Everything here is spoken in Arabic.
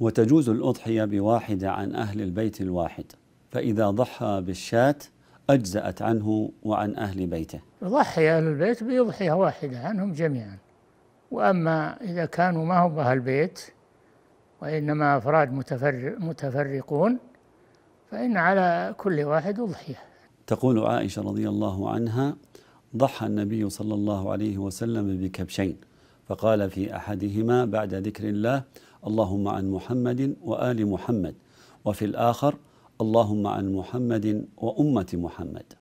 وتجوز الأضحية بواحدة عن أهل البيت الواحد فإذا ضحى بالشاة أجزأت عنه وعن أهل بيته يضحي أهل البيت بيضحية واحدة عنهم جميعا وأما إذا كانوا ما هم أهل البيت وإنما أفراد متفرقون فإن على كل واحد أضحية تقول عائشة رضي الله عنها ضحى النبي صلى الله عليه وسلم بكبشين فقال في أحدهما بعد ذكر الله اللهم عن محمد وال محمد وفي الاخر اللهم عن محمد وامه محمد